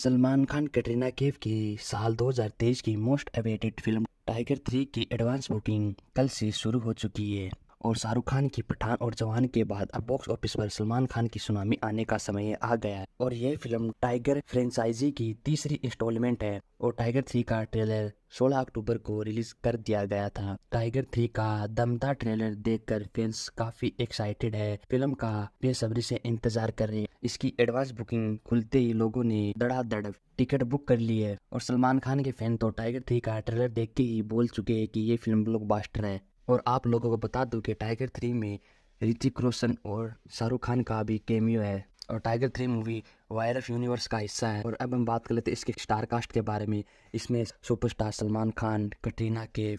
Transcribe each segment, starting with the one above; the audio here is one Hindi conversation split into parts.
सलमान खान कटरीना केफ की साल 2023 की most awaited film Tiger three की एडवांस बुकिंग कल से शुरू हो चुकी है और शाहरुख खान की पठान और जवान के बाद अब बॉक्स ऑफिस पर सलमान खान की सुनामी आने का समय आ गया है और यह फिल्म टाइगर फ्रेंचाइजी की तीसरी इंस्टॉलमेंट है और टाइगर थ्री का ट्रेलर 16 अक्टूबर को रिलीज कर दिया गया था टाइगर थ्री का दमदार ट्रेलर देखकर फैंस काफी एक्साइटेड है फिल्म का बेसब्री से इंतजार कर रहे हैं इसकी एडवांस बुकिंग खुलते ही लोगों ने धड़ाधड़ टिकट बुक कर ली है और सलमान खान के फैन तो टाइगर थ्री का ट्रेलर देख के ही बोल चुके हैं कि ये फिल्म ब्लॉकबस्टर है और आप लोगों को बता दूं कि टाइगर थ्री में ऋतिक रोशन और शाहरुख खान का भी केमियो है और Tiger three movie Y R F universe का हिस्सा है और अब हम बात कर लेते हैं इसके स्टार कास्ट के बारे में इसमें सुपरस्टार सलमान खान कटरीना के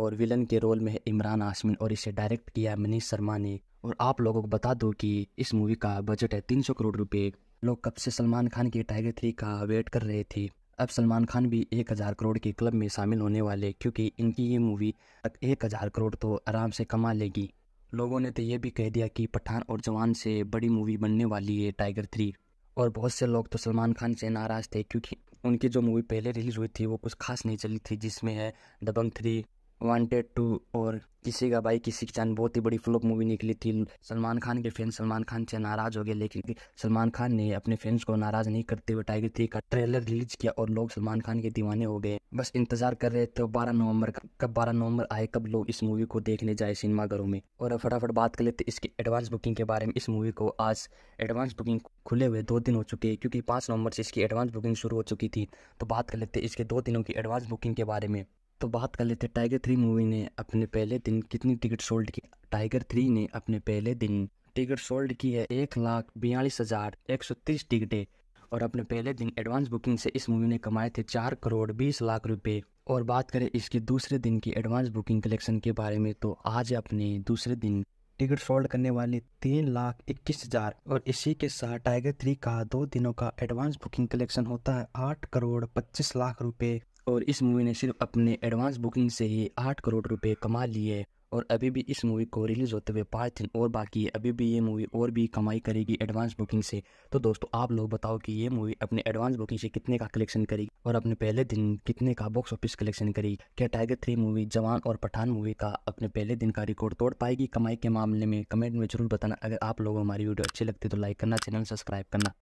और विलन के रोल में है इमरान आसमिन और इसे डायरेक्ट किया मनीष शर्मा ने और आप लोगों को बता दूं कि इस मूवी का बजट है 300 करोड़ रुपए लोग कब से सलमान खान की टाइगर थ्री का वेट कर रहे थे अब सलमान खान भी एक हज़ार करोड़ के क्लब में शामिल होने वाले क्योंकि इनकी ये मूवी तक एक हज़ार करोड़ तो आराम से कमा लेगी लोगों ने तो ये भी कह दिया कि पठान और जवान से बड़ी मूवी बनने वाली है टाइगर थ्री और बहुत से लोग तो सलमान खान से नाराज़ थे क्योंकि उनकी जो मूवी पहले रिलीज़ हुई थी वो कुछ खास नहीं चली थी जिसमें है दबंग थ्री वांटेड टू और किसी का भाई किसी की जान बहुत ही बड़ी फ्लॉप मूवी निकली थी सलमान खान के फैन सलमान खान से नाराज़ हो गए लेकिन सलमान खान ने अपने फैंस को नाराज़ नहीं करते हुए टाइगर थ्री का ट्रेलर रिलीज किया और लोग सलमान खान के दीवाने हो गए बस इंतजार कर रहे थे बारह नवंबर का कब बारह नवंबर आए कब लोग इस मूवी को देखने जाए सिनेमाघरों में और फटाफट बात कर लेते इसकी एडवांस बुकिंग के बारे में इस मूवी को आज एडवांस बुकिंग खुले हुए दो दिन हो चुके हैं क्योंकि पाँच नवंबर से इसकी एडवांस बुकिंग शुरू हो चुकी थी तो बात कर लेते इसके दो दिनों की एडवांस बुकिंग के बारे में तो बात कर लेते हैं टाइगर थ्री मूवी ने अपने पहले दिन कितनी टिकट सोल्ड की टाइगर थ्री ने अपने पहले दिन टिकट सोल्ड की है एक लाख बयालीस हजार एक सौ तीस टिकटें और अपने पहले दिन एडवांस बुकिंग से इस मूवी ने कमाए थे चार करोड़ बीस लाख रुपए और बात करें इसके दूसरे दिन की एडवांस बुकिंग कलेक्शन के बारे में तो आज अपने दूसरे दिन टिकट सोल्ड करने वाले तीन लाख इक्कीस हजार और इसी के साथ टाइगर थ्री का दो दिनों का एडवांस बुकिंग कलेक्शन होता है आठ करोड़ पच्चीस लाख रुपए और इस मूवी ने सिर्फ अपने एडवांस बुकिंग से ही आठ करोड़ रुपए कमा लिए और अभी भी इस मूवी को रिलीज़ होते हुए पाँच दिन और बाकी है अभी भी ये मूवी और भी कमाई करेगी एडवांस बुकिंग से तो दोस्तों आप लोग बताओ कि ये मूवी अपने एडवांस बुकिंग से कितने का कलेक्शन करेगी और अपने पहले दिन कितने का बॉक्स ऑफिस कलेक्शन करेगी क्या टाइगर थ्री मूवी जवान और पठान मूवी का अपने पहले दिन का रिकॉर्ड तोड़ पाएगी कमाई के मामले में कमेंट में जरूर बताना अगर आप लोगों को हमारी वीडियो अच्छी लगती है तो लाइक करना चैनल सब्सक्राइब करना